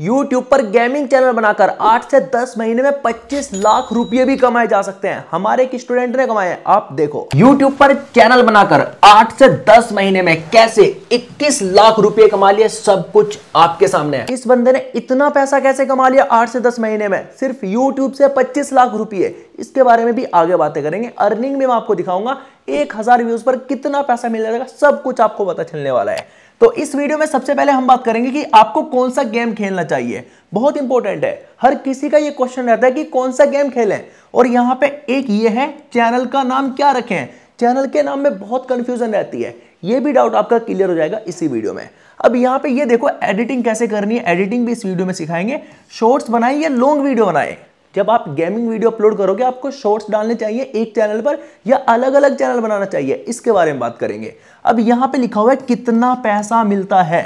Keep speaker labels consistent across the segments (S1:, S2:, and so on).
S1: YouTube पर gaming channel बनाकर 8 से 10 महीने में 25 लाख रुपए भी कमाए जा सकते हैं हमारे एक स्टूडेंट ने कमाए आप देखो YouTube पर चैनल बनाकर 8 से 10 महीने में कैसे 21 लाख रुपए कमा लिए सब कुछ आपके सामने है इस बंदे ने इतना पैसा कैसे कमा लिया 8 से 10 महीने में सिर्फ YouTube से 25 लाख रुपए इसके बारे में भी आगे बातें करेंगे अर्निंग में मैं आपको दिखाऊंगा एक हजार व्यूज पर कितना पैसा मिल जाएगा सब कुछ आपको पता चलने वाला है तो इस वीडियो में सबसे पहले हम बात करेंगे कि आपको कौन सा गेम खेलना चाहिए बहुत इंपॉर्टेंट है हर किसी का ये क्वेश्चन रहता है कि कौन सा गेम खेलें और यहां पे एक ये है चैनल का नाम क्या रखें चैनल के नाम में बहुत कंफ्यूजन रहती है ये भी डाउट आपका क्लियर हो जाएगा इसी वीडियो में अब यहां पे ये देखो एडिटिंग कैसे करनी है एडिटिंग भी इस वीडियो में सिखाएंगे शॉर्ट्स बनाए या लॉन्ग वीडियो बनाए जब आप गेमिंग वीडियो अपलोड करोगे आपको शॉर्ट्स डालने चाहिए एक चैनल पर या अलग अलग चैनल बनाना चाहिए इसके बारे में बात करेंगे अब यहाँ पे लिखा हुआ है कितना पैसा मिलता है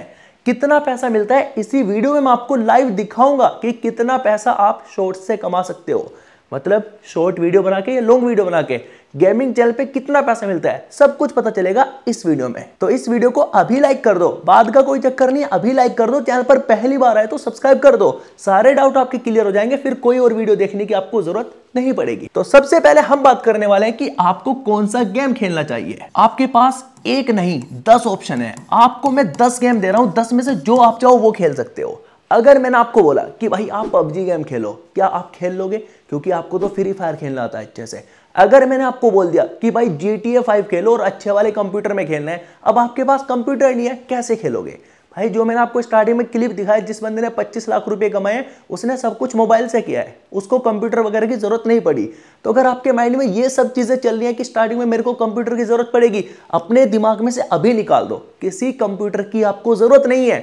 S1: कितना पैसा मिलता है इसी वीडियो में मैं आपको लाइव दिखाऊंगा कि कितना पैसा आप शॉर्ट से कमा सकते हो मतलब शॉर्ट वीडियो बना के या लॉन्ग वीडियो बना के गेमिंग चैनल पे कितना पैसा मिलता है सब कुछ पता चलेगा इस वीडियो में तो इस वीडियो को अभी लाइक कर दो बाद का कोई चक्कर नहीं अभी लाइक कर दो चैनल पर पहली बार आए तो सब्सक्राइब कर दो सारे डाउट आपके क्लियर हो जाएंगे फिर कोई और वीडियो देखने की आपको जरूरत नहीं पड़ेगी तो सबसे पहले हम बात करने वाले हैं कि आपको कौन सा गेम खेलना चाहिए आपके पास एक नहीं दस ऑप्शन है आपको मैं दस गेम दे रहा हूं दस में से जो आप चाहो वो खेल सकते हो अगर मैंने आपको बोला कि भाई आप पबजी गेम खेलो क्या आप खेल लोगे क्योंकि आपको तो फ्री फायर खेलना आता है अच्छे से अगर मैंने आपको बोल दिया कि भाई जी टी ए फाइव खेलो और अच्छे वाले कंप्यूटर में खेलना है अब आपके पास कंप्यूटर नहीं है कैसे खेलोगे भाई जो मैंने आपको स्टार्टिंग में क्लिप दिखाया जिस बंदे ने 25 लाख रुपए कमाए उसने सब कुछ मोबाइल से किया है उसको कंप्यूटर वगैरह की जरूरत नहीं पड़ी तो अगर आपके माइंड में ये सब चीज़ें चल रही हैं कि स्टार्टिंग में मेरे को कंप्यूटर की जरूरत पड़ेगी अपने दिमाग में से अभी निकाल दो किसी कंप्यूटर की आपको जरूरत नहीं है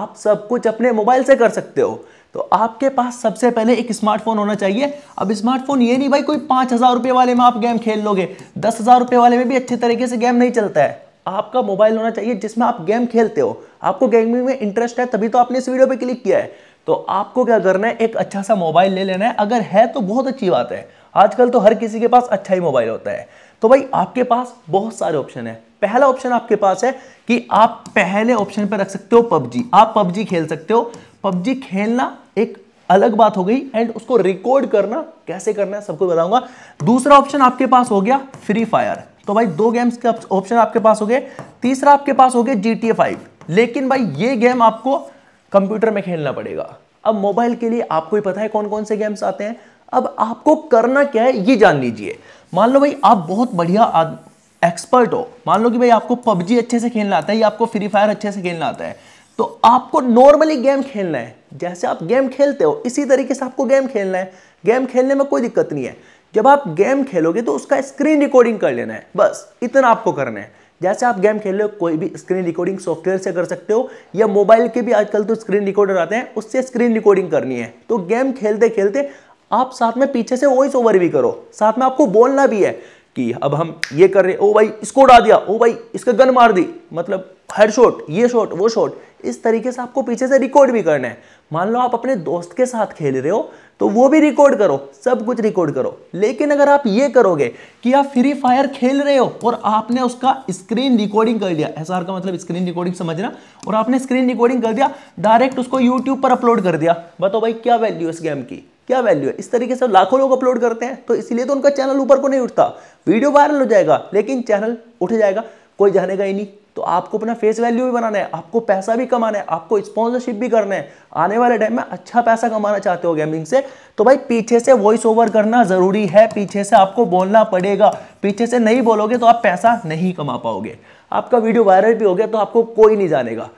S1: आप सब कुछ अपने मोबाइल से कर सकते हो तो आपके पास सबसे पहले एक स्मार्टफोन होना चाहिए अब स्मार्टफोन ये नहीं भाई कोई पांच हज़ार रुपए वाले में आप गेम खेल लोगे दस हज़ार रुपए वाले में भी अच्छे तरीके से गेम नहीं चलता है आपका मोबाइल होना चाहिए जिसमें आप गेम खेलते हो आपको गेमिंग में इंटरेस्ट है तभी तो आपने इस वीडियो पर क्लिक किया है तो आपको क्या करना है एक अच्छा सा मोबाइल ले लेना है अगर है तो बहुत अच्छी बात है आजकल तो हर किसी के पास अच्छा ही मोबाइल होता है तो भाई आपके पास बहुत सारे ऑप्शन है पहला ऑप्शन आपके पास है कि आप पहले ऑप्शन पर रख सकते हो पबजी आप पबजी खेल सकते हो पबजी खेलना एक अलग बात हो गई एंड उसको रिकॉर्ड करना कैसे करना है सबको बताऊंगा दूसरा ऑप्शन आपके पास हो गया फ्री फायर तो भाई दो गेम्स के ऑप्शन आपके पास हो गए तीसरा आपके पास हो गया जी टी लेकिन भाई ये गेम आपको कंप्यूटर में खेलना पड़ेगा अब मोबाइल के लिए आपको ही पता है कौन कौन से गेम्स आते हैं अब आपको करना क्या है ये जान लीजिए मान लो भाई आप बहुत बढ़िया एक्सपर्ट हो मान लो कि भाई आपको पबजी अच्छे से खेलना आता है या आपको फ्री फायर अच्छे से खेलना आता है तो आपको नॉर्मली गेम खेलना है जैसे आप गेम खेलते हो इसी तरीके से आपको गेम खेलना है गेम खेलने में कोई दिक्कत नहीं है जब आप गेम खेलोगे तो उसका स्क्रीन रिकॉर्डिंग कर लेना है बस इतना आपको करना है जैसे आप गेम खेल रहे हो कोई भी स्क्रीन रिकॉर्डिंग सॉफ्टवेयर से कर सकते हो या मोबाइल के भी आजकल तो स्क्रीन रिकॉर्डर आते हैं उससे स्क्रीन रिकॉर्डिंग करनी है तो गेम खेलते खेलते आप साथ में पीछे से वॉइस ओवर भी करो साथ में आपको बोलना भी है कि अब हम ये कर रहे ओ भाई इसको उड़ा दिया ओ भाई इसका गन मार दी मतलब हर शॉट ये शॉट वो शॉट इस तरीके से आपको पीछे से रिकॉर्ड भी करना है मान लो आप अपने दोस्त के साथ खेल रहे हो तो वो भी रिकॉर्ड करो सब कुछ रिकॉर्ड करो लेकिन अगर आप ये करोगे कि आप फ्री फायर खेल रहे हो और आपने उसका स्क्रीन रिकॉर्डिंग कर लिया एस का मतलब स्क्रीन रिकॉर्डिंग समझना और आपने स्क्रीन रिकॉर्डिंग कर दिया डायरेक्ट उसको यूट्यूब पर अपलोड कर दिया बताओ भाई क्या वैल्यू इस गेम की क्या वैल्यू है इस तरीके से लाखों लोग अपलोड करते हैं तो इसलिए तो उनका चैनल ऊपर को नहीं उठता वीडियो वायरल हो जाएगा लेकिन चैनल उठ जाएगा कोई जानेगा ही नहीं तो आपको अपना फेस वैल्यू भी बनाना है आपको पैसा भी कमाना है आपको स्पॉन्सरशिप भी करना है आने वाले टाइम में अच्छा पैसा कमाना चाहते हो गेमिंग से तो भाई पीछे से वॉइस ओवर करना ज़रूरी है पीछे से आपको बोलना पड़ेगा पीछे से नहीं बोलोगे तो आप पैसा नहीं कमा पाओगे आपका वीडियो वायरल भी हो गया तो आपको कोई नहीं जानेगा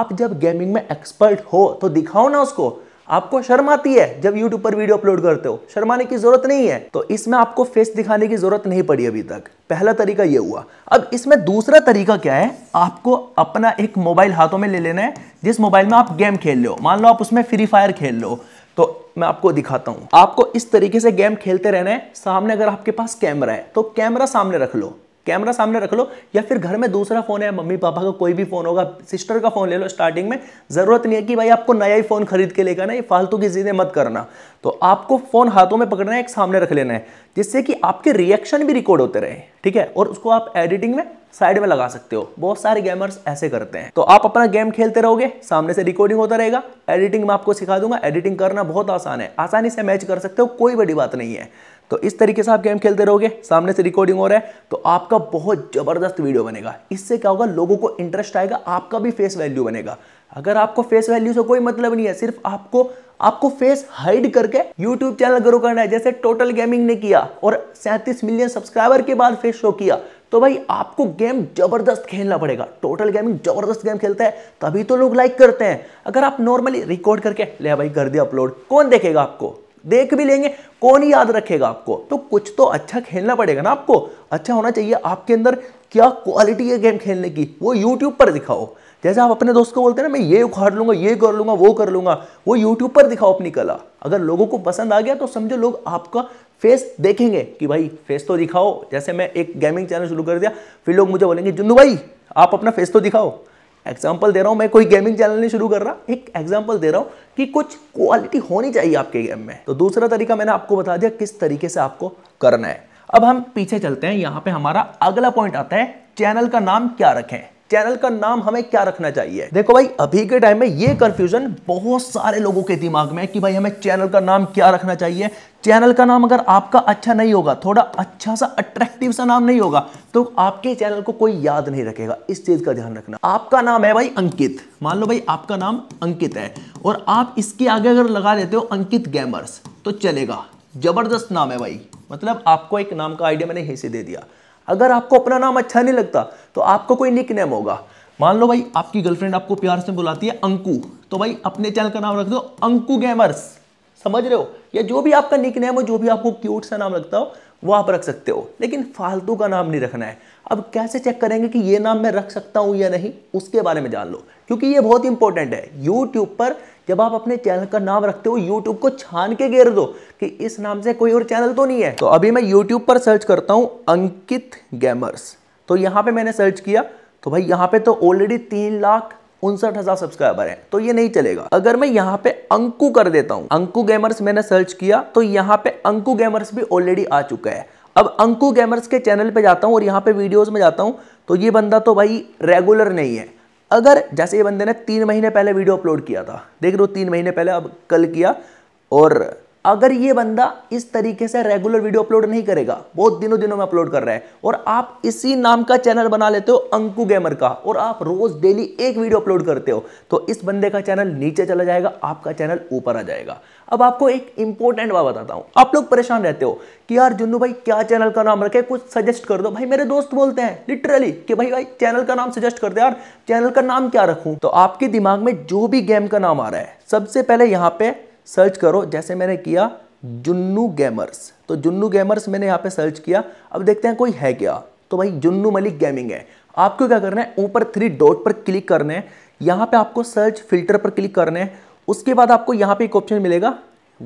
S1: आप जब गेमिंग में एक्सपर्ट हो तो दिखाओ ना उसको आपको शर्म आती है जब YouTube पर वीडियो अपलोड करते हो शर्माने की जरूरत नहीं है तो इसमें आपको फेस दिखाने की जरूरत नहीं पड़ी अभी तक पहला तरीका यह हुआ अब इसमें दूसरा तरीका क्या है आपको अपना एक मोबाइल हाथों में ले लेना है जिस मोबाइल में आप गेम खेल लो मान लो आप उसमें फ्री फायर खेल लो तो मैं आपको दिखाता हूं आपको इस तरीके से गेम खेलते रहना है सामने अगर आपके पास कैमरा है तो कैमरा सामने रख लो कैमरा सामने रख लो या फिर घर में दूसरा फोन है मम्मी पापा का कोई भी फोन होगा सिस्टर का फोन ले लो स्टार्टिंग में जरूरत नहीं है कि भाई आपको नया ही फोन खरीद के लेकर ना ये फालतू की चीजें मत करना तो आपको फोन हाथों में पकड़ना है एक सामने रख लेना है जिससे कि आपके रिएक्शन भी रिकॉर्ड होते रहे ठीक है और उसको आप एडिटिंग में साइड में लगा सकते हो बहुत सारे गेमर्स ऐसे करते हैं तो आप अपना गेम खेलते रहोगे सामने से रिकॉर्डिंग होता रहेगा एडिटिंग में आपको सिखा दूंगा एडिटिंग करना बहुत आसान है आसानी से मैच कर सकते हो कोई बड़ी बात नहीं है तो इस तरीके से आप गेम खेलते रहोगे सामने से रिकॉर्डिंग हो रहा है तो आपका बहुत ज़बरदस्त वीडियो बनेगा इससे क्या होगा लोगों को इंटरेस्ट आएगा आपका भी फेस वैल्यू बनेगा अगर आपको फेस वैल्यू से कोई मतलब नहीं है सिर्फ आपको आपको फेस हाइड करके यूट्यूब चैनल ग्रो करना है जैसे टोटल गेमिंग ने किया और सैंतीस मिलियन सब्सक्राइबर के बाद फेस शो किया तो भाई आपको गेम जबरदस्त खेलना पड़ेगा टोटल गेमिंग जबरदस्त गेम खेलता है तभी तो लोग लाइक करते हैं अगर आप नॉर्मली रिकॉर्ड करके ले भाई कर दिया अपलोड कौन देखेगा आपको देख भी लेंगे कौन याद रखेगा आपको तो कुछ तो अच्छा खेलना पड़ेगा ना आपको अच्छा होना चाहिए आपके अंदर क्या क्वालिटी है गेम खेलने की वो यूट्यूब पर दिखाओ जैसे आप अपने दोस्त को बोलते हैं ना मैं ये उखाड़ लूंगा ये कर लूंगा वो कर लूंगा वो यूट्यूब पर दिखाओ अपनी कला अगर लोगों को पसंद आ गया तो समझो लोग आपका फेस देखेंगे कि भाई फेस तो दिखाओ जैसे मैं एक गेमिंग चैनल शुरू कर दिया फिर लोग मुझे बोलेंगे जुन्नू भाई आप अपना फेस तो दिखाओ एग्जाम्पल दे रहा हूँ मैं कोई गेमिंग चैनल नहीं शुरू कर रहा एक एग्जाम्पल दे रहा हूँ कि कुछ क्वालिटी होनी चाहिए आपके गेम में तो दूसरा तरीका मैंने आपको बता दिया किस तरीके से आपको करना है अब हम पीछे चलते हैं यहाँ पे हमारा अगला पॉइंट आता है चैनल का नाम क्या रखें चैनल का नाम हमें क्या रखना चाहिए देखो भाई अभी के टाइम में ये कंफ्यूजन बहुत सारे लोगों के दिमाग में है कि भाई हमें चैनल का नाम क्या रखना चाहिए चैनल का नाम अगर आपका अच्छा नहीं होगा थोड़ा अच्छा सा अट्रैक्टिव सा नाम नहीं होगा तो आपके चैनल को कोई याद नहीं रखेगा इस चीज का ध्यान रखना आपका नाम है भाई अंकित मान लो भाई आपका नाम अंकित है और आप इसके आगे अगर लगा देते हो अंकित गैमर्स तो चलेगा जबरदस्त नाम है भाई मतलब आपको एक नाम का आइडिया मैंने हिस्से दे दिया अगर आपको अपना नाम अच्छा नहीं लगता तो आपको कोई निक नेम होगा मान लो भाई आपकी गर्लफ्रेंड आपको प्यार से बुलाती है अंकू तो भाई अपने चैनल का नाम रख दो अंकु गेमर्स समझ रहे हो या जो भी आपका निक नेम हो जो भी आपको क्यूट सा नाम लगता हो वो आप रख सकते हो लेकिन फालतू का नाम नहीं रखना है अब कैसे चेक करेंगे कि ये नाम मैं रख सकता हूँ या नहीं उसके बारे में जान लो क्योंकि ये बहुत इंपॉर्टेंट है यूट्यूब पर जब आप अपने चैनल का नाम रखते हो यूट्यूब को छान के घेर दो कि इस नाम से कोई और चैनल तो नहीं है तो अभी मैं यूट्यूब पर सर्च करता हूँ अंकित गैमर्स तो यहाँ पे मैंने सर्च किया तो भाई यहाँ पे तो ऑलरेडी तीन लाख उनसठ हजार सब्सक्राइबर हैं तो ये नहीं चलेगा अगर मैं यहाँ पे अंकु कर देता हूँ अंकु गैमर्स मैंने सर्च किया तो यहाँ पे अंकु गैमर्स भी ऑलरेडी आ चुका है अब अंकु गैमर्स के चैनल पे जाता हूँ और यहाँ पे वीडियोस में जाता हूँ तो ये बंदा तो भाई रेगुलर नहीं है अगर जैसे ये बंदे ने तीन महीने पहले वीडियो अपलोड किया था देख लो तीन महीने पहले अब कल किया और अगर ये बंदा इस तरीके से रेगुलर वीडियो अपलोड नहीं करेगा बहुत दिनों दिनों में अपलोड कर रहा है और आप इसी नाम का चैनल बना लेते हो अंकु गेमर का और आप रोज डेली एक वीडियो अपलोड करते हो तो इस बंदे का चैनल नीचे चला जाएगा आपका चैनल ऊपर आ जाएगा अब आपको एक इंपॉर्टेंट बात बताता हूँ आप लोग परेशान रहते हो कि यार जुन्नू भाई क्या चैनल का नाम रखे कुछ सजेस्ट कर दो भाई मेरे दोस्त बोलते हैं लिटरली कि भाई भाई चैनल का नाम सजेस्ट कर दे यार चैनल का नाम क्या रखूं तो आपके दिमाग में जो भी गेम का नाम आ रहा है सबसे पहले यहाँ पे सर्च करो जैसे मैंने किया जुन्नू गेमर्स तो जुन्नू गेमर्स मैंने यहाँ पे सर्च किया अब देखते हैं कोई है क्या तो भाई जुन्नू मलिक गेमिंग है आपको क्या करना है ऊपर थ्री डॉट पर क्लिक करना है यहाँ पे आपको सर्च फिल्टर पर क्लिक करना है उसके बाद आपको यहाँ पे एक ऑप्शन मिलेगा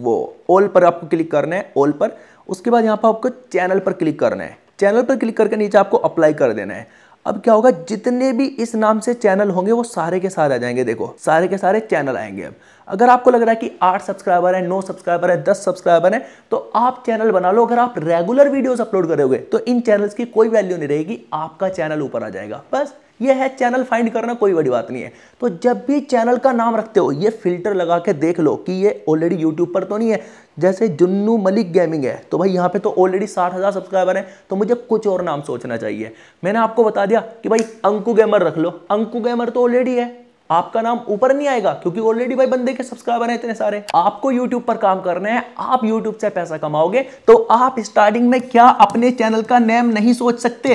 S1: वो ऑल पर आपको क्लिक करना है ऑल पर उसके बाद यहाँ पर आपको चैनल पर क्लिक करना है चैनल पर क्लिक करके नीचे आपको अप्लाई कर देना है अब क्या होगा जितने भी इस नाम से चैनल होंगे वो सारे के सारे आ जाएंगे देखो सारे के सारे चैनल आएंगे अब अगर आपको लग रहा है कि आठ सब्सक्राइबर है नौ सब्सक्राइबर है दस सब्सक्राइबर है तो आप चैनल बना लो अगर आप रेगुलर वीडियोस अपलोड करोगे तो इन चैनल्स की कोई वैल्यू नहीं रहेगी आपका चैनल ऊपर आ जाएगा बस ये है चैनल फाइंड करना कोई बड़ी बात नहीं है तो जब भी चैनल का नाम रखते हो ये फिल्टर लगा के देख लो कि ये ऑलरेडी यूट्यूब पर तो नहीं है जैसे जुन्नू मलिक गेमिंग है तो भाई यहाँ पे तो ऑलरेडी साठ हज़ार सब्सक्राइबर हैं तो मुझे कुछ और नाम सोचना चाहिए मैंने आपको बता दिया कि भाई अंकु गैमर रख लो अंकु गैमर तो ऑलरेडी है आपका नाम ऊपर नहीं आएगा क्योंकि ऑलरेडी भाई बंदे के सब्सक्राइबर हैं इतने सारे आपको YouTube पर काम करना है आप YouTube से पैसा कमाओगे तो आप स्टार्टिंग में क्या अपने चैनल का नेम नहीं सोच सकते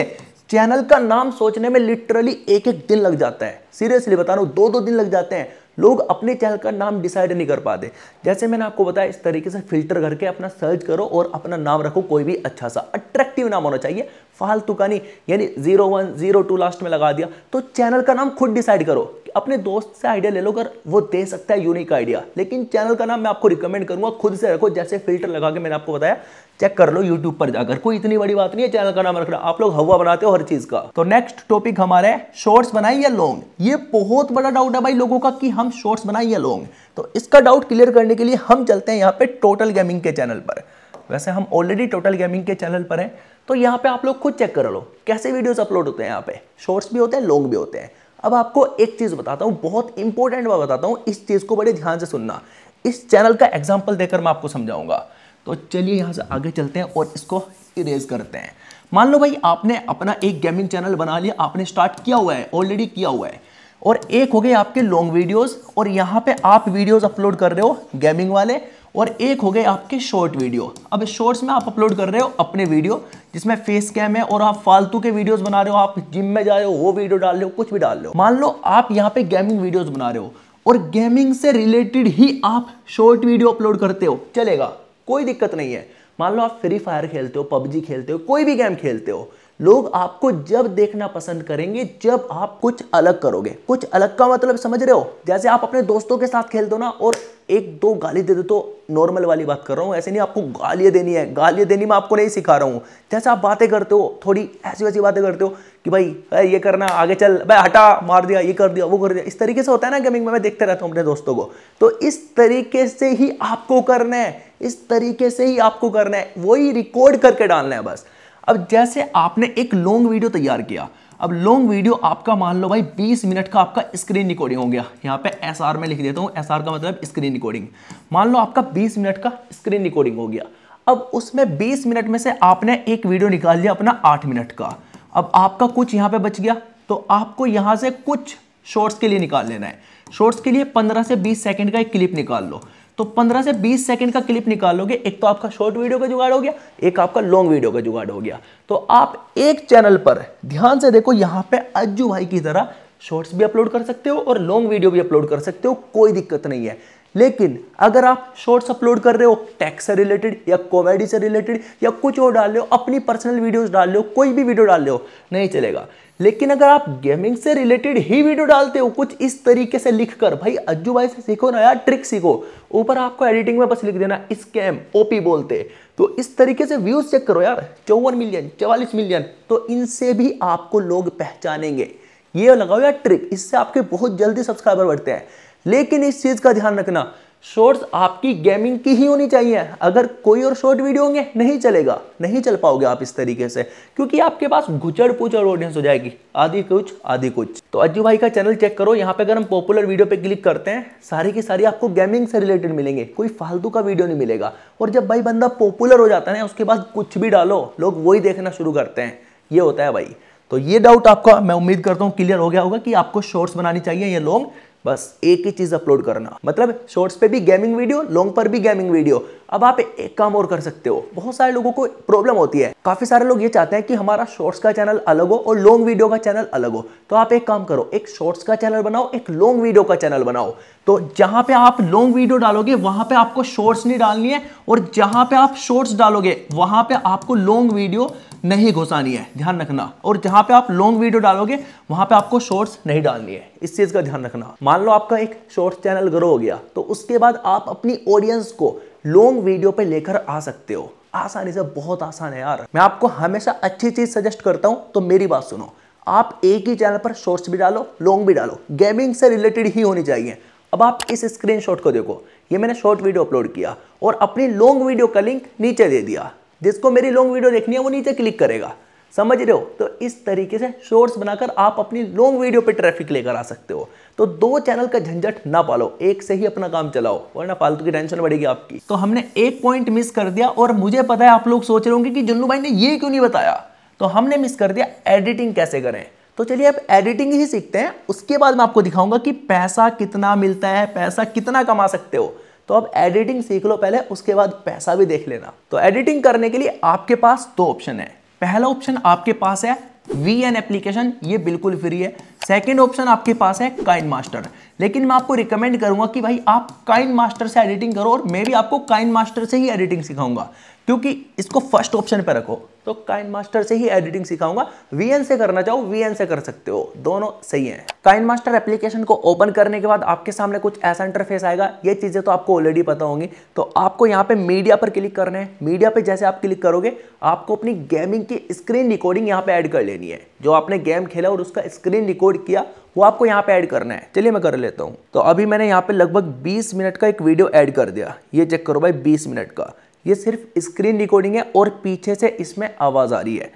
S1: चैनल का नाम सोचने में लिटरली एक एक दिन लग जाता है सीरियसली बता रहा हूँ दो दो दिन लग जाते हैं लोग अपने चैनल का नाम डिसाइड नहीं कर पाते जैसे मैंने आपको बताया इस तरीके से फिल्टर करके अपना सर्च करो और अपना नाम रखो कोई भी अच्छा सा अट्रैक्टिव नाम होना चाहिए फालतू का नहीं यानी zero one zero two last में लगा दिया तो चैनल का नाम खुद डिसाइड करो अपने दोस्त से आइडिया ले लो अगर वो दे सकता है यूनिक आइडिया लेकिन चैनल का नाम मैं आपको रिकमेंड करूंगा खुद से रखो जैसे फिल्टर लगा के मैंने आपको बताया चेक कर लो यूट्यूब पर जाकर कोई इतनी बड़ी बात नहीं है चैनल का नाम रखना आप लोग हवा बनाते हो हर चीज का तो नेक्स्ट टॉपिक हमारा है शॉर्ट्स बनाए या लॉन्ग ये बहुत बड़ा डाउट है भाई लोगों का कि हम शॉर्ट्स बनाए या लॉन्ग तो इसका डाउट क्लियर करने के लिए हम चलते हैं यहाँ पे टोटल गेमिंग के चैनल पर वैसे हम ऑलरेडी टोटल गेमिंग के चैनल पर हैं तो यहाँ पे आप लोग खुद चेक कर लो कैसे वीडियोस अपलोड होते हैं यहाँ पे शॉर्ट्स भी होते हैं लॉन्ग भी होते हैं अब आपको एक चीज़ बताता हूँ बहुत इंपॉर्टेंट बात बताता हूँ इस चीज़ को बड़े ध्यान से सुनना इस चैनल का एग्जाम्पल देकर मैं आपको समझाऊंगा तो चलिए यहाँ से आगे चलते हैं और इसको इरेज करते हैं मान लो भाई आपने अपना एक गेमिंग चैनल बना लिया आपने स्टार्ट किया हुआ है ऑलरेडी किया हुआ है और एक हो गए आपके लॉन्ग वीडियोस और यहाँ पे आप वीडियोस अपलोड कर रहे हो गेमिंग वाले और एक हो गए आपके शॉर्ट वीडियो अब शॉर्ट्स में आप अपलोड कर रहे हो अपने वीडियो जिसमें फेस कैम है और आप फालतू के वीडियोस बना रहे हो आप जिम में जा रहे हो वो वीडियो डाल रहे हो कुछ भी डाल रहे हो मान लो आप यहाँ पे गेमिंग वीडियोस बना रहे हो और गेमिंग से रिलेटेड ही आप शॉर्ट वीडियो अपलोड करते हो चलेगा कोई दिक्कत नहीं है मान लो आप फ्री फायर खेलते हो पबजी खेलते हो कोई भी गेम खेलते हो लोग आपको जब देखना पसंद करेंगे जब आप कुछ अलग करोगे कुछ अलग का मतलब समझ रहे हो जैसे आप अपने दोस्तों के साथ खेलते हो ना और एक दो गाली दे दो तो नॉर्मल वाली बात कर रहा हूँ ऐसे नहीं आपको गालियाँ देनी है गालियाँ देनी मैं आपको नहीं सिखा रहा हूँ जैसे आप बातें करते हो थोड़ी ऐसी वैसी बातें करते हो कि भाई ये करना आगे चल भाई हटा मार दिया ये कर दिया वो कर दिया इस तरीके से होता है ना गेमिंग में मैं देखते रहता हूँ अपने दोस्तों को तो इस तरीके से ही आपको करना है इस तरीके से ही आपको करना है वही रिकॉर्ड करके डालना है बस अब जैसे आपने एक लॉन्ग वीडियो तैयार किया अब लॉन्ग वीडियो आपका मान लो भाई 20 मिनट का आपका स्क्रीन रिकॉर्डिंग हो गया यहाँ पे एस आर में लिख देता हूँ एस आर का मतलब स्क्रीन रिकॉर्डिंग मान लो आपका 20 मिनट का स्क्रीन रिकॉर्डिंग हो गया अब उसमें 20 मिनट में से आपने एक वीडियो निकाल लिया अपना 8 मिनट का अब आपका कुछ यहाँ पे बच गया तो आपको यहाँ से कुछ शॉर्ट्स के लिए निकाल लेना है शॉर्ट्स के लिए पंद्रह से बीस सेकेंड का एक क्लिप निकाल लो तो 15 से 20 सेकंड का क्लिप निकालोगे एक तो आपका शॉर्ट वीडियो का जुगाड़ हो गया एक आपका लॉन्ग वीडियो का जुगाड़ हो गया तो आप एक चैनल पर ध्यान से देखो यहां पे अज्जू भाई की तरह शॉर्ट्स भी अपलोड कर सकते हो और लॉन्ग वीडियो भी अपलोड कर सकते हो कोई दिक्कत नहीं है लेकिन अगर आप शॉर्ट्स अपलोड कर रहे हो टैक्स से रिलेटेड या कॉमेडी से रिलेटेड या कुछ और डाल रहे हो अपनी पर्सनल वीडियोस डाल रहे हो कोई भी वीडियो डाल रहे हो नहीं चलेगा लेकिन अगर आप गेमिंग से रिलेटेड ही वीडियो डालते हो कुछ इस तरीके से लिखकर भाई अज्जू भाई से सीखो नया ट्रिक सीखो ऊपर आपको एडिटिंग में बस लिख देना स्कैम ओपी बोलते तो इस तरीके से व्यूज चेक करो यार चौवन मिलियन चवालीस मिलियन तो इनसे भी आपको लोग पहचानेंगे ये लगाओ यार ट्रिक इससे आपके बहुत जल्दी सब्सक्राइबर बढ़ते हैं लेकिन इस चीज़ का ध्यान रखना शॉर्ट्स आपकी गेमिंग की ही होनी चाहिए अगर कोई और शॉर्ट वीडियो होंगे नहीं चलेगा नहीं चल पाओगे आप इस तरीके से क्योंकि आपके पास घुचड़ पुचड़ ऑडियंस हो जाएगी आधी कुछ आधी कुछ तो अज्जू भाई का चैनल चेक करो यहाँ पे अगर हम पॉपुलर वीडियो पे क्लिक करते हैं सारी की सारी आपको गेमिंग से रिलेटेड मिलेंगे कोई फालतू का वीडियो नहीं मिलेगा और जब भाई बंदा पॉपुलर हो जाता है ना उसके बाद कुछ भी डालो लोग वही देखना शुरू करते हैं ये होता है भाई तो ये डाउट आपका मैं उम्मीद करता हूँ क्लियर हो गया होगा कि आपको शॉर्ट्स बनानी चाहिए ये लॉन्ग बस एक ही चीज अपलोड करना मतलब शॉर्ट्स पे भी गेमिंग वीडियो लॉन्ग पर भी गेमिंग वीडियो अब आप एक काम और कर सकते हो बहुत सारे लोगों को प्रॉब्लम होती है काफ़ी सारे लोग ये चाहते हैं कि हमारा शॉर्ट्स का चैनल अलग हो और लॉन्ग वीडियो का चैनल अलग हो तो आप एक काम करो एक शॉर्ट्स का चैनल बनाओ एक लॉन्ग वीडियो का चैनल बनाओ तो जहां पे आप लॉन्ग वीडियो डालोगे वहां पे आपको शॉर्ट्स नहीं डालनी है और जहां पे आप शॉर्ट्स डालोगे वहां पे आपको लॉन्ग वीडियो नहीं घुसानी है ध्यान रखना और जहां पे आप लॉन्ग वीडियो डालोगे वहां पे आपको शॉर्ट्स नहीं डालनी है इस चीज का ध्यान रखना मान लो आपका एक शॉर्ट्स चैनल ग्रो हो गया तो उसके बाद आप अपनी ऑडियंस को लॉन्ग वीडियो पे लेकर आ सकते हो आसानी से बहुत आसान है यार मैं आपको हमेशा अच्छी चीज़ सजेस्ट करता हूँ तो मेरी बात सुनो आप एक ही चैनल पर शॉर्ट्स भी डालो लॉन्ग भी डालो गेमिंग से रिलेटेड ही होनी चाहिए अब आप इस स्क्रीन को देखो ये मैंने शॉर्ट वीडियो अपलोड किया और अपनी लॉन्ग वीडियो का लिंक नीचे दे दिया जिसको मेरी लॉन्ग वीडियो देखनी है वो नीचे क्लिक करेगा समझ रहे हो तो इस तरीके से शॉर्ट्स बनाकर आप अपनी लॉन्ग वीडियो पे ट्रैफिक लेकर आ सकते हो तो दो चैनल का झंझट ना पालो एक से ही अपना काम चलाओ वरना फालतू की टेंशन बढ़ेगी आपकी तो हमने एक पॉइंट मिस कर दिया और मुझे पता है आप लोग सोच रहे होंगे कि जुन्नू भाई ने ये क्यों नहीं बताया तो हमने मिस कर दिया एडिटिंग कैसे करें तो चलिए आप एडिटिंग ही सीखते हैं उसके बाद मैं आपको दिखाऊंगा कि पैसा कितना मिलता है पैसा कितना कमा सकते हो तो अब एडिटिंग सीख लो पहले उसके बाद पैसा भी देख लेना तो एडिटिंग करने के लिए आपके पास दो ऑप्शन है पहला ऑप्शन आपके पास है वी एन एप्लीकेशन ये बिल्कुल फ्री है सेकेंड ऑप्शन आपके पास है काइन मास्टर लेकिन मैं आपको रिकमेंड करूंगा कि भाई आप काइन मास्टर से एडिटिंग करो और मैं भी आपको काइन मास्टर से ही एडिटिंग सिखाऊंगा क्योंकि इसको फर्स्ट ऑप्शन पर रखो तो काइन मास्टर से ही एडिटिंग सिखाऊंगा वीएन से करना चाहो वीएन से कर सकते हो दोनों सही हैं काइन मास्टर एप्लीकेशन को ओपन करने के बाद आपके सामने कुछ ऐसा इंटरफेस आएगा ये चीज़ें तो आपको ऑलरेडी पता होंगी तो आपको यहाँ पे मीडिया पर क्लिक करना है मीडिया पे जैसे आप क्लिक करोगे आपको अपनी गेमिंग की स्क्रीन रिकॉर्डिंग यहाँ पे ऐड कर लेनी है जो आपने गेम खेला और उसका स्क्रीन रिकॉर्ड किया वो आपको यहाँ पे ऐड करना है चलिए मैं कर लेता हूँ तो अभी मैंने यहाँ पे लगभग 20 मिनट का एक वीडियो ऐड कर दिया ये चेक करो भाई 20 मिनट का ये सिर्फ स्क्रीन रिकॉर्डिंग है और पीछे से इसमें आवाज़ आ रही है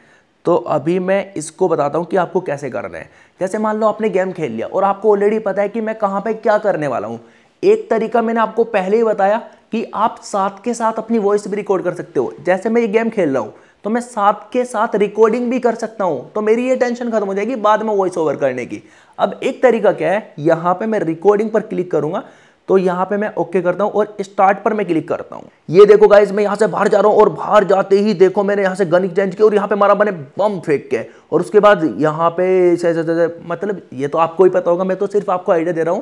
S1: तो अभी मैं इसको बताता हूँ कि आपको कैसे करना है जैसे मान लो आपने गेम खेल लिया और आपको ऑलरेडी पता है कि मैं कहाँ पे क्या करने वाला हूँ एक तरीका मैंने आपको पहले ही बताया कि आप साथ के साथ अपनी वॉइस भी रिकॉर्ड कर सकते हो जैसे मैं ये गेम खेल रहा हूँ तो मैं साथ के साथ रिकॉर्डिंग भी कर सकता हूँ तो मेरी ये टेंशन खत्म हो जाएगी बाद में वॉइस ओवर करने की अब एक तरीका क्या है यहाँ पे मैं रिकॉर्डिंग पर क्लिक करूँगा तो यहाँ पे मैं ओके करता हूँ और स्टार्ट पर मैं क्लिक करता हूँ ये देखो गाइज मैं यहां से बाहर जा रहा हूं और बाहर जाते ही देखो मैंने यहां से गन एक्सचेंज किया और यहां पे मारा मैंने बम फेंक के और उसके बाद यहाँ पे से, से, से, से, मतलब ये तो आपको ही पता होगा मैं तो सिर्फ आपको आइडिया दे रहा हूं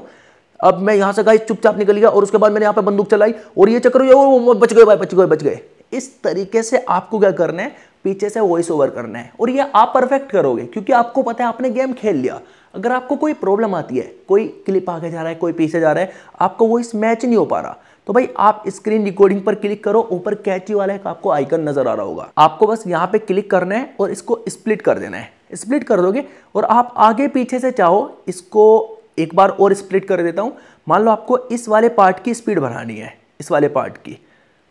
S1: अब मैं यहाँ से गाइज चुपचाप निकल गया और उसके बाद मैंने यहाँ पे बंदूक चलाई और ये चक्कर बच गए भाई बच गए बच गए इस तरीके से आपको क्या करना है पीछे से वॉइस ओवर करना है और ये आप परफेक्ट करोगे क्योंकि आपको पता है आपने गेम खेल लिया अगर आपको कोई प्रॉब्लम आती है कोई क्लिप आगे जा रहा है कोई पीछे जा रहा है आपको वॉइस मैच नहीं हो पा रहा तो भाई आप स्क्रीन रिकॉर्डिंग पर क्लिक करो ऊपर कैची वाला एक आपको आइकन नजर आ रहा होगा आपको बस यहाँ पे क्लिक करना है और इसको स्प्लिट कर देना है स्प्लिट कर दोगे और आप आगे पीछे से चाहो इसको एक बार और स्प्लिट कर देता हूँ मान लो आपको इस वाले पार्ट की स्पीड बढ़ानी है इस वाले पार्ट की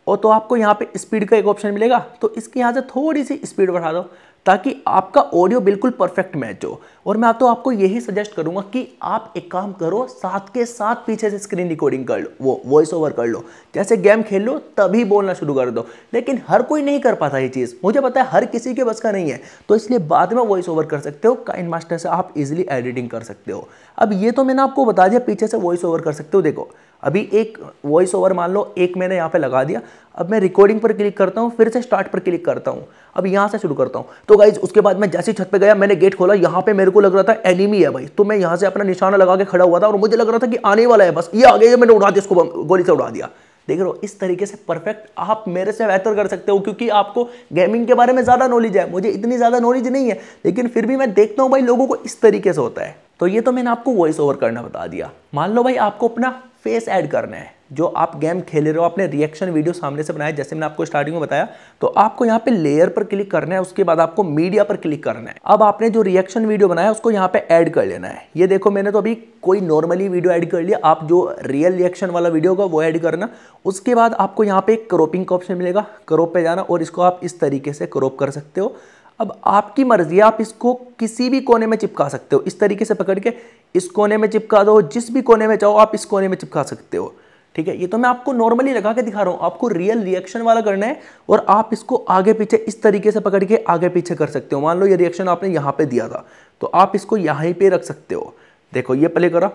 S1: और तो आपको यहाँ पे स्पीड का एक ऑप्शन मिलेगा तो इसके यहाँ से थोड़ी सी स्पीड बढ़ा दो ताकि आपका ऑडियो बिल्कुल परफेक्ट मैच हो और मैं तो आपको यही सजेस्ट करूंगा कि आप एक काम करो साथ के साथ पीछे से स्क्रीन रिकॉर्डिंग कर लो वो वॉइस ओवर कर लो जैसे गेम खेल लो तभी बोलना शुरू कर दो लेकिन हर कोई नहीं कर पाता ये चीज़ मुझे पता है हर किसी के बस का नहीं है तो इसलिए बाद में वॉइस ओवर कर सकते हो काइन मास्टर से आप इजिली एडिटिंग कर सकते हो अब ये तो मैंने आपको बता दिया पीछे से वॉइस ओवर कर सकते हो देखो अभी एक वॉइस ओवर मान लो एक मैंने यहाँ पे लगा दिया अब मैं रिकॉर्डिंग पर क्लिक करता हूँ फिर से स्टार्ट पर क्लिक करता हूँ अब यहाँ से शुरू करता हूँ तो गाइज उसके बाद मैं जैसे छत पे गया मैंने गेट खोला यहाँ पे मेरे को को लग रहा था एनिमी है भाई तो मैं यहां से अपना निशाना लगा के खड़ा हुआ था और मुझे लग रहा था कि आने वाला है बस ये आ गया मैंने उड़ा दिया इसको गोली से उड़ा दिया देख रहे हो इस तरीके से परफेक्ट आप मेरे से बेहतर कर सकते हो क्योंकि आपको गेमिंग के बारे में ज़्यादा नॉलेज है मुझे इतनी ज़्यादा नॉलेज नहीं है लेकिन फिर भी मैं देखता हूँ भाई लोगों को इस तरीके से होता है तो ये तो मैंने आपको वॉइस ओवर करना बता दिया मान लो भाई आपको अपना फेस ऐड करना है जो आप गेम खेले रहे हो आपने रिएक्शन वीडियो सामने से बनाया जैसे मैंने आपको स्टार्टिंग में बताया तो आपको यहाँ पे लेयर पर क्लिक करना है उसके बाद आपको मीडिया पर क्लिक करना है अब आपने जो रिएक्शन वीडियो बनाया उसको यहाँ पे ऐड कर लेना है ये देखो मैंने तो अभी कोई नॉर्मली वीडियो ऐड कर लिया आप जो रियल रिएक्शन वाला वीडियो होगा वो ऐड करना उसके बाद आपको यहाँ पे क्रोपिंग का ऑप्शन मिलेगा क्रोप पे जाना और इसको आप इस तरीके से क्रोप कर सकते हो अब आपकी मर्जी है आप इसको किसी भी कोने में चिपका सकते हो इस तरीके से पकड़ के इस कोने में चिपका दो जिस भी कोने में चाहो आप इस कोने में चिपका सकते हो ठीक है ये तो मैं आपको नॉर्मली लगा के दिखा रहा हूं आपको रियल रिएक्शन वाला करना है और आप इसको आगे पीछे इस तरीके से पकड़ के आगे पीछे कर सकते हो मान लो ये रिएक्शन आपने यहां पे दिया था तो आप इसको यहाँ पे रख सकते हो देखो ये प्ले करा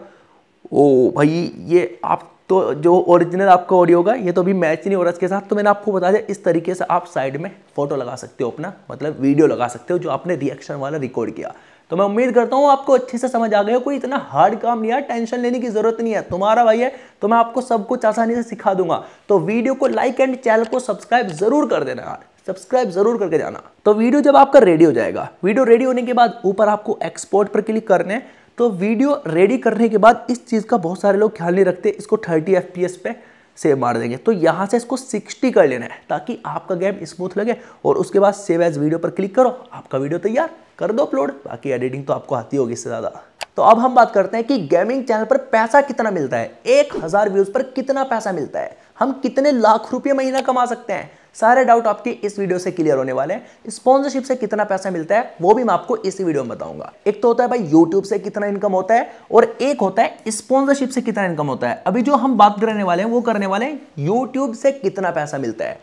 S1: ओ भाई ये आप तो जो ओरिजिनल आपका ऑडियो होगा ये तो अभी मैच नहीं हो रहा इसके साथ तो मैंने आपको बता दिया इस तरीके से आप साइड में फोटो लगा सकते हो अपना मतलब वीडियो लगा सकते हो जो आपने रिएक्शन वाला रिकॉर्ड किया तो मैं उम्मीद करता हूँ आपको अच्छे से समझ आ गया कोई इतना हार्ड काम नहीं है टेंशन लेने की जरूरत नहीं है तुम्हारा भाई है तो मैं आपको सब कुछ आसानी से सिखा दूंगा तो वीडियो को लाइक एंड चैनल को सब्सक्राइब जरूर कर देना यार सब्सक्राइब जरूर करके जाना तो वीडियो जब आपका रेडी हो जाएगा वीडियो रेडी होने के बाद ऊपर आपको एक्सपोर्ट पर क्लिक करने तो वीडियो रेडी करने के बाद इस चीज़ का बहुत सारे लोग ख्याल नहीं रखते इसको थर्टी एफ पे सेव मार देंगे तो यहाँ से इसको 60 कर लेना है ताकि आपका गेम स्मूथ लगे और उसके बाद सेव एज वीडियो पर क्लिक करो आपका वीडियो तैयार कर दो अपलोड बाकी एडिटिंग तो आपको आती होगी इससे ज़्यादा तो अब हम बात करते हैं कि गेमिंग चैनल पर पैसा कितना मिलता है एक हज़ार व्यूज़ पर कितना पैसा मिलता है हम कितने लाख रुपए महीना कमा सकते हैं सारे डाउट आपके इस वीडियो से क्लियर होने वाले हैं स्पॉन्सरशिप से कितना पैसा मिलता है वो भी मैं आपको इस वीडियो में बताऊंगा एक तो होता है भाई यूट्यूब से कितना इनकम होता है और एक होता है स्पॉन्सरशिप से कितना इनकम होता है अभी जो हम बात करने वाले हैं वो करने वाले हैं यूट्यूब से कितना पैसा मिलता है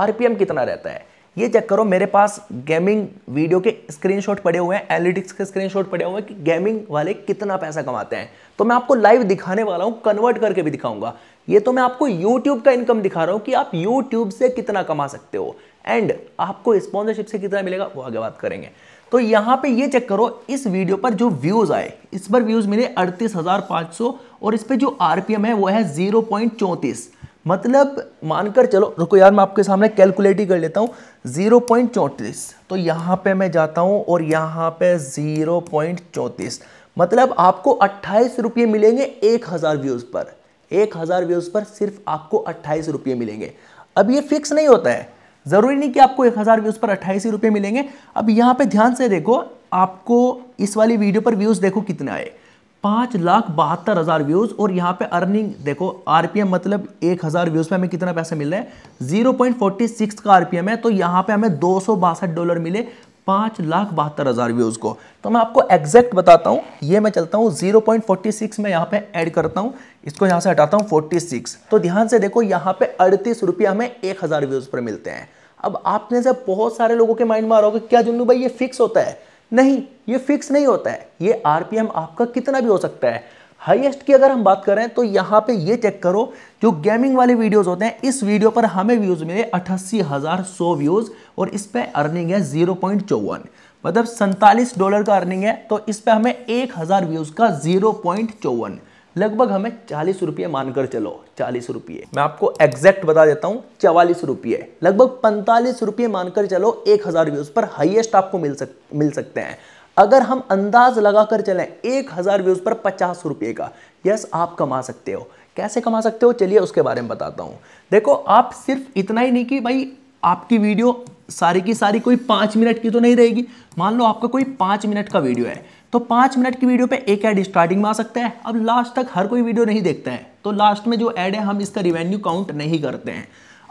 S1: आरपीएम कितना रहता है ये चेक करो मेरे पास गेमिंग वीडियो के स्क्रीनशॉट पड़े हुए हैं एनालिटिक्स के स्क्रीनशॉट पड़े हुए हैं कि गेमिंग वाले कितना पैसा कमाते हैं तो मैं आपको लाइव दिखाने वाला हूँ कन्वर्ट करके भी दिखाऊंगा ये तो मैं आपको यूट्यूब का इनकम दिखा रहा हूँ कि आप यूट्यूब से कितना कमा सकते हो एंड आपको स्पॉन्सरशिप से कितना मिलेगा वो आगे बात करेंगे तो यहाँ पे ये चेक करो इस वीडियो पर जो व्यूज़ आए इस पर व्यूज़ मिले अड़तीस और इस पर जो आरपीएम है वो है जीरो पॉइंट चौंतीस मतलब मानकर चलो रुको यार मैं आपके सामने कैलकुलेट ही कर लेता हूँ ज़ीरो पॉइंट चौंतीस तो यहाँ पे मैं जाता हूँ और यहाँ पे ज़ीरो पॉइंट चौंतीस मतलब आपको अट्ठाईस रुपये मिलेंगे एक हज़ार व्यूज़ पर एक हज़ार व्यूज़ पर सिर्फ आपको अट्ठाईस रुपये मिलेंगे अब ये फिक्स नहीं होता है ज़रूरी नहीं कि आपको एक हज़ार व्यूज़ पर अट्ठाईस रुपये मिलेंगे अब यहाँ पर ध्यान से देखो आपको इस वाली वीडियो पर व्यूज़ देखो कितना आए पाँच लाख बहत्तर हज़ार व्यूज़ और यहाँ पे अर्निंग देखो आरपीएम मतलब एक हज़ार व्यूज़ पे हमें कितना पैसा मिल रहा है जीरो पॉइंट फोर्टी सिक्स का आरपीएम है तो यहाँ पे हमें दो सौ बासठ डॉलर मिले पाँच लाख बहत्तर हज़ार व्यूज़ को तो मैं आपको एग्जैक्ट बताता हूँ ये मैं चलता हूँ जीरो पॉइंट फोर्टी सिक्स में यहाँ पर ऐड करता हूँ इसको यहाँ से हटाता हूँ फोर्टी सिक्स तो ध्यान से देखो यहाँ पर अड़तीस रुपया हमें एक हज़ार व्यूज़ पर मिलते हैं अब आपने से बहुत सारे लोगों के माइंड में आ रहा होगा क्या जुन्नू भाई ये फिक्स होता है नहीं ये फिक्स नहीं होता है ये आर आपका कितना भी हो सकता है हाईएस्ट की अगर हम बात करें तो यहाँ पे ये चेक करो जो गेमिंग वाले वीडियोस होते हैं इस वीडियो पर हमें व्यूज़ मिले अट्ठासी हज़ार सौ व्यूज़ और इस पर अर्निंग है जीरो पॉइंट चौवन मतलब सैंतालीस डॉलर का अर्निंग है तो इस पर हमें एक हज़ार व्यूज़ का जीरो पॉइंट चौवन लगभग हमें चालीस रुपये मानकर चलो चालीस रुपये मैं आपको एग्जैक्ट बता देता हूँ चवालीस रुपये लगभग पैंतालीस रुपये मानकर चलो एक हज़ार व्यूज़ पर हाईएस्ट आपको मिल सक मिल सकते हैं अगर हम अंदाज लगाकर चलें एक हज़ार व्यूज़ पर पचास रुपये का यस आप कमा सकते हो कैसे कमा सकते हो चलिए उसके बारे में बताता हूँ देखो आप सिर्फ इतना ही नहीं कि भाई आपकी वीडियो सारी की सारी कोई पाँच मिनट की तो नहीं रहेगी मान लो आपका कोई पाँच मिनट का वीडियो है तो पांच मिनट की वीडियो पे एक ऐड स्टार्टिंग में आ सकता है अब लास्ट तक हर कोई वीडियो नहीं देखता है तो लास्ट में जो ऐड है हम इसका रिवेन्यू काउंट नहीं करते हैं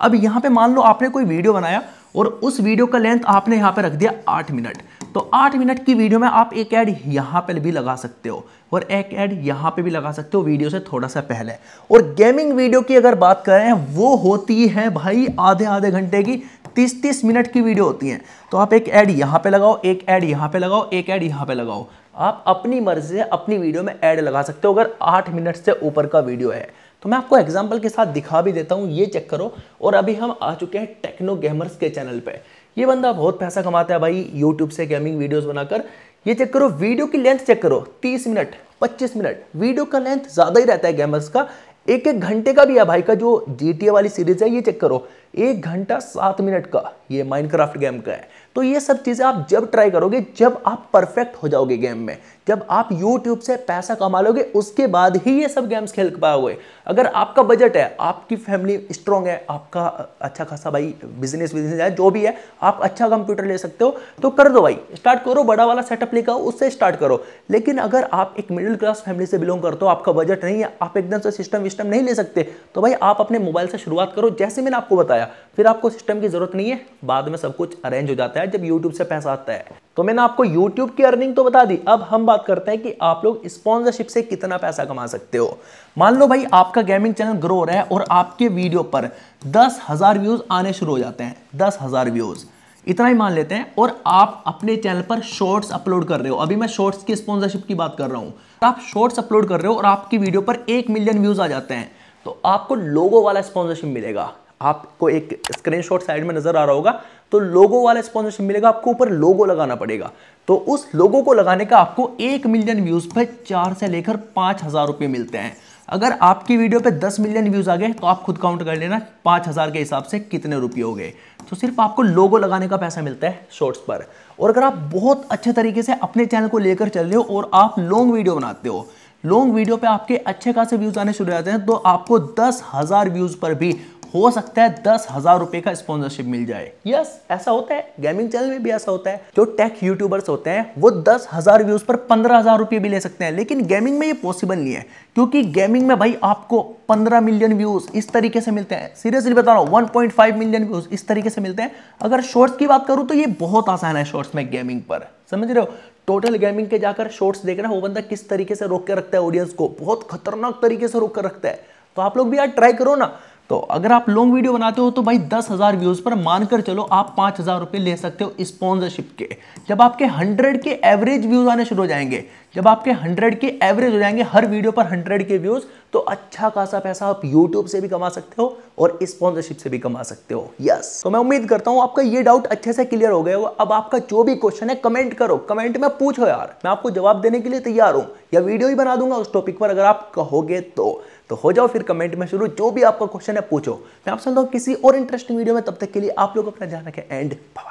S1: अब यहाँ पे मान लो आपने कोई वीडियो बनाया और उस वीडियो का लेंथ आपने यहाँ पे रख दिया आठ मिनट तो आठ मिनट की वीडियो में आप एक ऐड यहाँ पे भी लगा सकते हो और एक ऐड यहाँ पे भी लगा सकते हो वीडियो से थोड़ा सा पहले और गेमिंग वीडियो की अगर बात करें वो होती है भाई आधे आधे घंटे की तीस तीस मिनट की वीडियो होती है तो आप एक ऐड यहाँ पे लगाओ एक ऐड यहाँ पे लगाओ एक ऐड यहाँ पे लगाओ आप अपनी मर्जी से अपनी वीडियो में ऐड लगा सकते हो अगर आठ मिनट से ऊपर का वीडियो है तो मैं आपको एग्जाम्पल के साथ दिखा भी देता हूँ ये चेक करो और अभी हम आ चुके हैं टेक्नो गेमर्स के चैनल पे ये बंदा बहुत पैसा कमाता है भाई यूट्यूब से गेमिंग वीडियोस बनाकर ये चेक करो वीडियो की लेंथ चेक करो 30 मिनट 25 मिनट वीडियो का लेंथ ज़्यादा ही रहता है गेमर्स का एक एक घंटे का भी है भाई का जो जी वाली सीरीज है ये चेक करो एक घंटा सात मिनट का ये माइंड गेम का है तो ये सब चीज़ें आप जब ट्राई करोगे जब आप परफेक्ट हो जाओगे गेम में जब आप यूट्यूब से पैसा कमा लोगे उसके बाद ही ये सब गेम्स खेल पाओगे अगर आपका बजट है आपकी फैमिली स्ट्रांग है आपका अच्छा खासा भाई बिजनेस बिजनेस है जो भी है आप अच्छा कंप्यूटर ले सकते हो तो कर दो भाई स्टार्ट करो बड़ा वाला सेटअप लेकर उससे स्टार्ट करो लेकिन अगर आप एक मिडिल क्लास फैमिली से बिलोंग करते हो आपका बजट नहीं है आप एकदम से सिस्टम विस्टम नहीं ले सकते तो भाई आप अपने मोबाइल से शुरुआत करो जैसे मैंने आपको बताया फिर आपको सिस्टम की जरूरत नहीं है बाद में सब कुछ अरेंज हो जाता है जब यूट्यूब से पैसा आता है तो मैंने आपको यूट्यूब की अर्निंग तो बता दी अब हम बात करते हैं कि आप लोग स्पॉन्सरशिप से कितना पैसा कमा सकते हो मान लो भाई आपका गेमिंग चैनल ग्रो हो रहा है और आपके वीडियो पर दस हज़ार व्यूज़ आने शुरू हो जाते हैं दस हज़ार व्यूज़ इतना ही मान लेते हैं और आप अपने चैनल पर शॉर्ट्स अपलोड कर रहे हो अभी मैं शॉर्ट्स की स्पॉन्सरशिप की बात कर रहा हूँ आप शॉर्ट्स अपलोड कर रहे हो और आपकी वीडियो पर एक मिलियन व्यूज़ आ जाते हैं तो आपको लोगों वाला स्पॉन्सरशिप मिलेगा आपको एक स्क्रीनशॉट साइड में नज़र आ रहा होगा तो लोगो वाला स्पॉन्सरशिप मिलेगा आपको ऊपर लोगो लगाना पड़ेगा तो उस लोगो को लगाने का आपको एक मिलियन व्यूज़ पर चार से लेकर पाँच हज़ार रुपये मिलते हैं अगर आपकी वीडियो पे 10 मिलियन व्यूज़ आ गए तो आप खुद काउंट कर लेना हजार के हिसाब से कितने रुपये हो गए तो सिर्फ आपको लोगो लगाने का पैसा मिलता है शॉर्ट्स पर और अगर आप बहुत अच्छे तरीके से अपने चैनल को लेकर चल रहे हो और आप लॉन्ग वीडियो बनाते हो लॉन्ग वीडियो पे आपके अच्छे खासे व्यूज़ आने शुरू हो जाते हैं तो आपको दस हज़ार व्यूज़ पर भी हो सकता है दस हजार रुपए का स्पॉन्सरशिप मिल जाए यस yes, ऐसा होता है गेमिंग चैनल में भी ऐसा होता है जो टेक यूट्यूबर्स होते हैं वो दस हजार व्यूज पर पंद्रह हजार रुपये भी ले सकते हैं लेकिन गेमिंग में ये पॉसिबल नहीं है क्योंकि गेमिंग में भाई आपको पंद्रह मिलियन व्यूज इस तरीके से मिलते हैं सीरियसली बता रहा हूँ वन मिलियन व्यूज इस तरीके से मिलते हैं अगर शॉर्ट्स की बात करूँ तो ये बहुत आसान है शॉर्ट्स में गेमिंग पर समझ रहे हो टोटल गेमिंग के जाकर शॉर्ट्स देख देखना वो बंदा किस तरीके से रोक के रखता है ऑडियंस को बहुत खतरनाक तरीके से रोक कर रखता है तो आप लोग भी यार ट्राई करो ना तो अगर आप लॉन्ग वीडियो बनाते हो तो भाई दस हज़ार व्यूज़ पर मानकर चलो आप पांच हज़ार रुपए ले सकते हो स्पॉन्सरशिप के जब आपके हंड्रेड के एवरेज व्यूज़ आने शुरू हो जाएंगे जब आपके हंड्रेड के एवरेज हो जाएंगे हर वीडियो पर हंड्रेड के व्यूज़ तो अच्छा खासा पैसा आप यूट्यूब से भी कमा सकते हो और स्पॉन्सरशिप से भी कमा सकते हो यस तो मैं उम्मीद करता हूं आपका ये डाउट अच्छे से क्लियर हो गया अब आपका जो भी क्वेश्चन है कमेंट करो कमेंट में पूछो यार मैं आपको जवाब देने के लिए तैयार हूं या वीडियो ही बना दूंगा उस टॉपिक पर अगर आप कहोगे तो तो हो जाओ फिर कमेंट में शुरू जो भी आपका क्वेश्चन है पूछो मैं आपसे मिलता हूँ किसी और इंटरेस्टिंग वीडियो में तब तक के लिए आप लोग अपना ध्यान रखें एंड बाय